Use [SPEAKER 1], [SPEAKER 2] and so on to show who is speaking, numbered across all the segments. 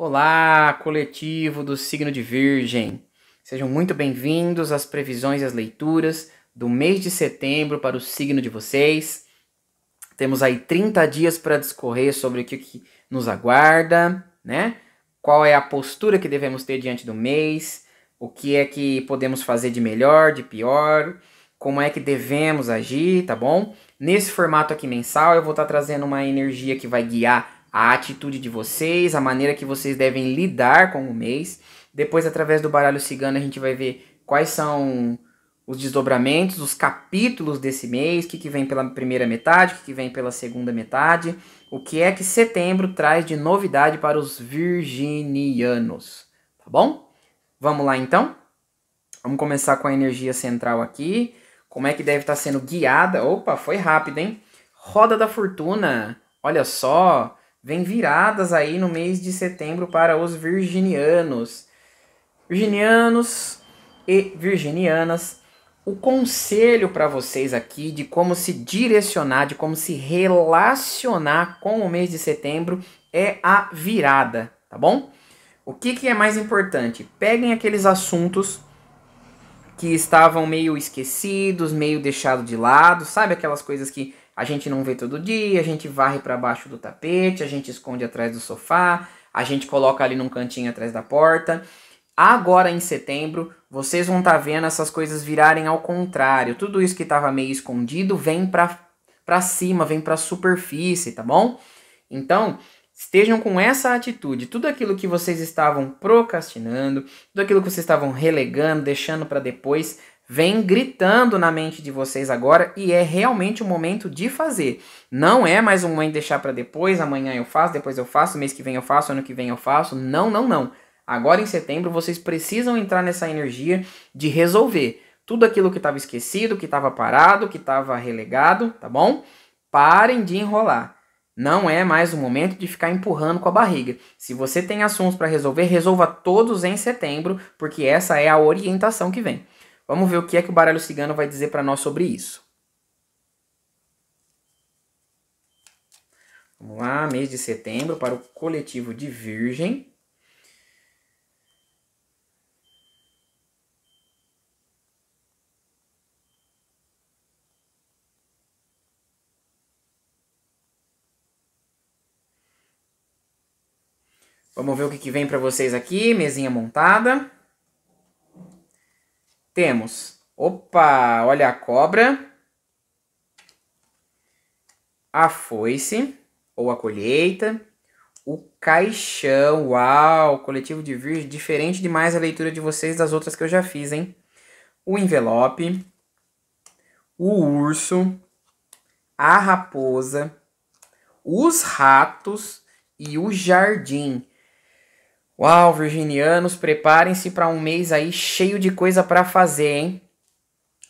[SPEAKER 1] Olá, coletivo do signo de Virgem. Sejam muito bem-vindos às previsões e às leituras do mês de setembro para o signo de vocês. Temos aí 30 dias para discorrer sobre o que, que nos aguarda, né? Qual é a postura que devemos ter diante do mês, o que é que podemos fazer de melhor, de pior, como é que devemos agir, tá bom? Nesse formato aqui mensal, eu vou estar tá trazendo uma energia que vai guiar a atitude de vocês, a maneira que vocês devem lidar com o mês. Depois, através do baralho cigano, a gente vai ver quais são os desdobramentos, os capítulos desse mês, o que, que vem pela primeira metade, o que, que vem pela segunda metade, o que é que setembro traz de novidade para os virginianos, tá bom? Vamos lá então? Vamos começar com a energia central aqui. Como é que deve estar sendo guiada? Opa, foi rápido, hein? Roda da Fortuna. Olha só, vem viradas aí no mês de setembro para os virginianos. Virginianos e virginianas, o conselho para vocês aqui de como se direcionar, de como se relacionar com o mês de setembro é a virada, tá bom? O que, que é mais importante? Peguem aqueles assuntos que estavam meio esquecidos, meio deixados de lado, sabe aquelas coisas que a gente não vê todo dia, a gente varre para baixo do tapete, a gente esconde atrás do sofá, a gente coloca ali num cantinho atrás da porta. Agora em setembro, vocês vão estar tá vendo essas coisas virarem ao contrário. Tudo isso que estava meio escondido vem para para cima, vem para a superfície, tá bom? Então, estejam com essa atitude. Tudo aquilo que vocês estavam procrastinando, tudo aquilo que vocês estavam relegando, deixando para depois, vem gritando na mente de vocês agora e é realmente o momento de fazer. Não é mais um momento de deixar para depois, amanhã eu faço, depois eu faço, mês que vem eu faço, ano que vem eu faço. Não, não, não. Agora em setembro vocês precisam entrar nessa energia de resolver tudo aquilo que estava esquecido, que estava parado, que estava relegado, tá bom? Parem de enrolar. Não é mais o momento de ficar empurrando com a barriga. Se você tem assuntos para resolver, resolva todos em setembro, porque essa é a orientação que vem. Vamos ver o que é que o baralho cigano vai dizer para nós sobre isso. Vamos lá, mês de setembro para o coletivo de Virgem. Vamos ver o que, vem para vocês aqui, mesinha montada. Temos. Opa, olha a cobra. A foice, ou a colheita. O caixão, uau, coletivo de virgem, diferente demais a leitura de vocês das outras que eu já fiz, hein? O envelope, o urso, a raposa, os ratos e o jardim. Uau, virginianos, preparem-se para um mês aí cheio de coisa para fazer, hein?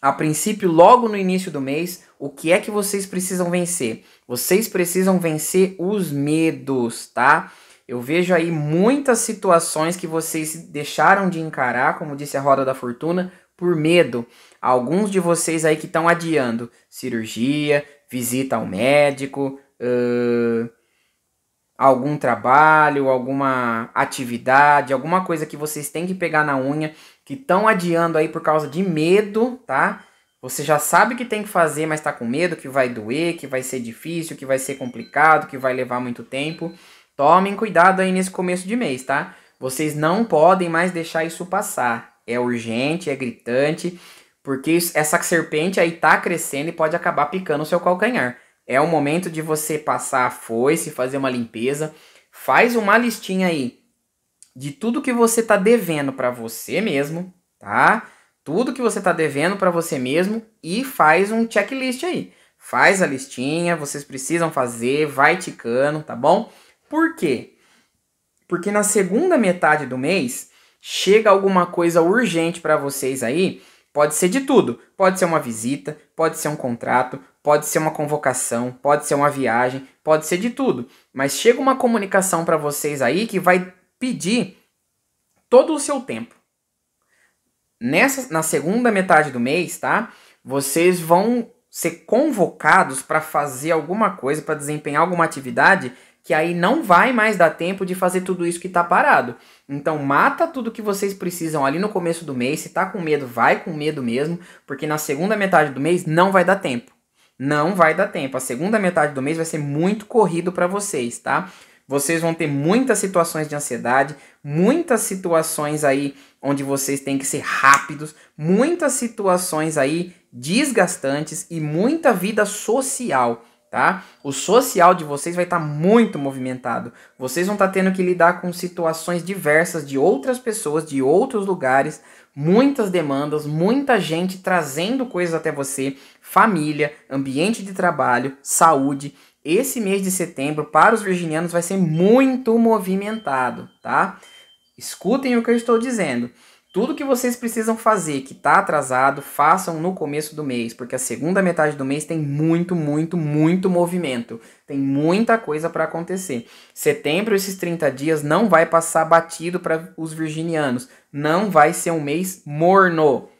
[SPEAKER 1] A princípio, logo no início do mês, o que é que vocês precisam vencer? Vocês precisam vencer os medos, tá? Eu vejo aí muitas situações que vocês deixaram de encarar, como disse a roda da fortuna, por medo. Alguns de vocês aí que estão adiando cirurgia, visita ao médico, uh, algum trabalho, alguma atividade, alguma coisa que vocês têm que pegar na unha, que estão adiando aí por causa de medo, tá? Você já sabe que tem que fazer, mas está com medo, que vai doer, que vai ser difícil, que vai ser complicado, que vai levar muito tempo. Tomem cuidado aí nesse começo de mês, tá? Vocês não podem mais deixar isso passar. É urgente, é gritante, porque essa serpente aí tá crescendo e pode acabar picando o seu calcanhar. É o momento de você passar a foice, fazer uma limpeza. Faz uma listinha aí de tudo que você tá devendo para você mesmo, tá? Tudo que você tá devendo para você mesmo e faz um checklist aí. Faz a listinha, vocês precisam fazer, vai ticando, tá bom? Por quê? Porque na segunda metade do mês chega alguma coisa urgente para vocês aí Pode ser de tudo. Pode ser uma visita, pode ser um contrato, pode ser uma convocação, pode ser uma viagem, pode ser de tudo. Mas chega uma comunicação para vocês aí que vai pedir todo o seu tempo. Nessa, na segunda metade do mês, tá? Vocês vão ser convocados para fazer alguma coisa, para desempenhar alguma atividade que aí não vai mais dar tempo de fazer tudo isso que está parado. Então mata tudo que vocês precisam ali no começo do mês. Se tá com medo, vai com medo mesmo, porque na segunda metade do mês não vai dar tempo não vai dar tempo. A segunda metade do mês vai ser muito corrido para vocês, tá? Vocês vão ter muitas situações de ansiedade, muitas situações aí onde vocês têm que ser rápidos, muitas situações aí desgastantes e muita vida social tá? O social de vocês vai estar tá muito movimentado. Vocês vão estar tá tendo que lidar com situações diversas de outras pessoas, de outros lugares, muitas demandas, muita gente trazendo coisas até você, família, ambiente de trabalho, saúde. Esse mês de setembro para os virginianos vai ser muito movimentado, tá? Escutem o que eu estou dizendo. Tudo que vocês precisam fazer que está atrasado, façam no começo do mês, porque a segunda metade do mês tem muito, muito, muito movimento. Tem muita coisa para acontecer. Setembro, esses 30 dias, não vai passar batido para os virginianos. Não vai ser um mês morno.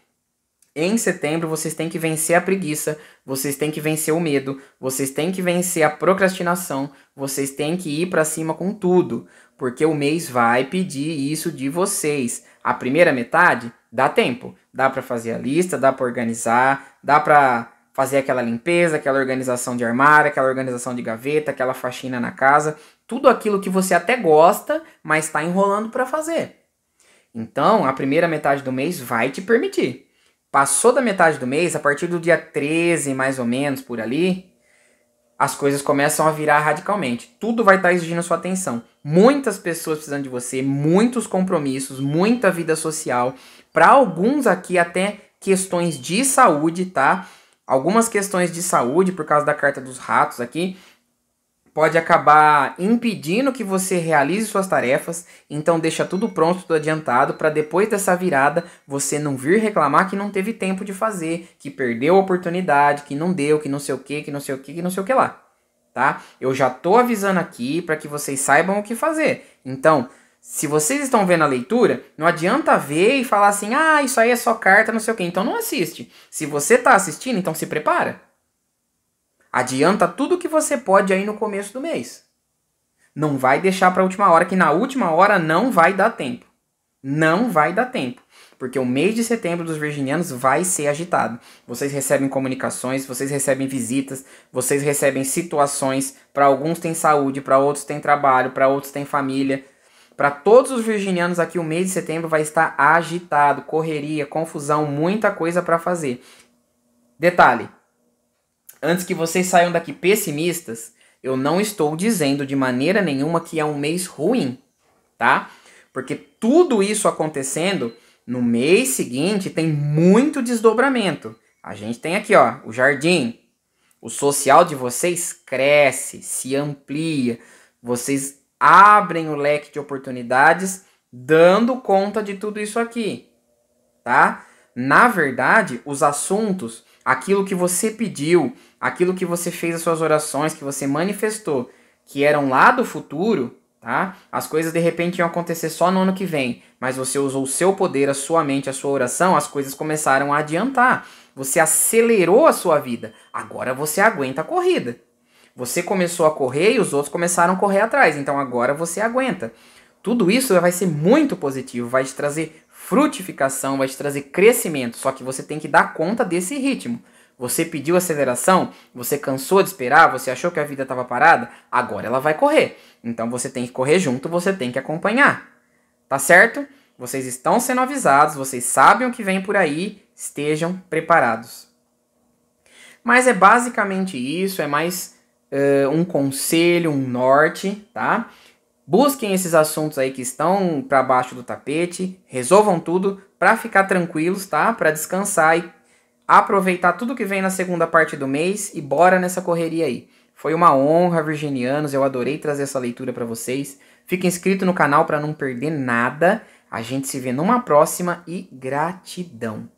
[SPEAKER 1] Em setembro, vocês têm que vencer a preguiça, vocês têm que vencer o medo, vocês têm que vencer a procrastinação, vocês têm que ir para cima com tudo, porque o mês vai pedir isso de vocês a primeira metade, dá tempo. Dá para fazer a lista, dá para organizar, dá para fazer aquela limpeza, aquela organização de armário, aquela organização de gaveta, aquela faxina na casa, tudo aquilo que você até gosta, mas está enrolando para fazer. Então, a primeira metade do mês vai te permitir. Passou da metade do mês, a partir do dia 13, mais ou menos, por ali, as coisas começam a virar radicalmente. Tudo vai estar tá exigindo sua atenção. Muitas pessoas precisando de você, muitos compromissos, muita vida social. Para alguns aqui, até questões de saúde, tá? Algumas questões de saúde por causa da carta dos ratos aqui pode acabar impedindo que você realize suas tarefas, então deixa tudo pronto, tudo adiantado, para depois dessa virada você não vir reclamar que não teve tempo de fazer, que perdeu a oportunidade, que não deu, que não sei o que, que não sei o que, que não sei o que lá. Tá? Eu já tô avisando aqui para que vocês saibam o que fazer. Então, se vocês estão vendo a leitura, não adianta ver e falar assim, ah, isso aí é só carta, não sei o que. Então não assiste. Se você está assistindo, então se prepara. Adianta tudo que você pode aí no começo do mês. Não vai deixar para a última hora, que na última hora não vai dar tempo. Não vai dar tempo. Porque o mês de setembro dos virginianos vai ser agitado. Vocês recebem comunicações, vocês recebem visitas, vocês recebem situações. Para alguns tem saúde, para outros tem trabalho, para outros tem família. Para todos os virginianos aqui, o mês de setembro vai estar agitado, correria, confusão, muita coisa para fazer. Detalhe: Antes que vocês saiam daqui pessimistas, eu não estou dizendo de maneira nenhuma que é um mês ruim, tá? Porque tudo isso acontecendo no mês seguinte tem muito desdobramento. A gente tem aqui, ó, o jardim. O social de vocês cresce, se amplia. Vocês abrem o leque de oportunidades dando conta de tudo isso aqui, tá? Na verdade, os assuntos aquilo que você pediu, aquilo que você fez as suas orações, que você manifestou, que eram lá do futuro, tá? As coisas de repente iam acontecer só no ano que vem, mas você usou o seu poder, a sua mente, a sua oração, as coisas começaram a adiantar. Você acelerou a sua vida. Agora você aguenta a corrida. Você começou a correr e os outros começaram a correr atrás, então agora você aguenta. Tudo isso vai ser muito positivo, vai te trazer frutificação, vai te trazer crescimento, só que você tem que dar conta desse ritmo. Você pediu aceleração, você cansou de esperar, você achou que a vida estava parada, agora ela vai correr. Então você tem que correr junto, você tem que acompanhar. Tá certo? Vocês estão sendo avisados, vocês sabem o que vem por aí, estejam preparados. Mas é basicamente isso, é mais uh, um conselho, um norte, tá? Busquem esses assuntos aí que estão para baixo do tapete, resolvam tudo para ficar tranquilos, tá? Para descansar e aproveitar tudo que vem na segunda parte do mês e bora nessa correria aí. Foi uma honra, virginianos, eu adorei trazer essa leitura para vocês. Fique inscrito no canal para não perder nada. A gente se vê numa próxima e gratidão.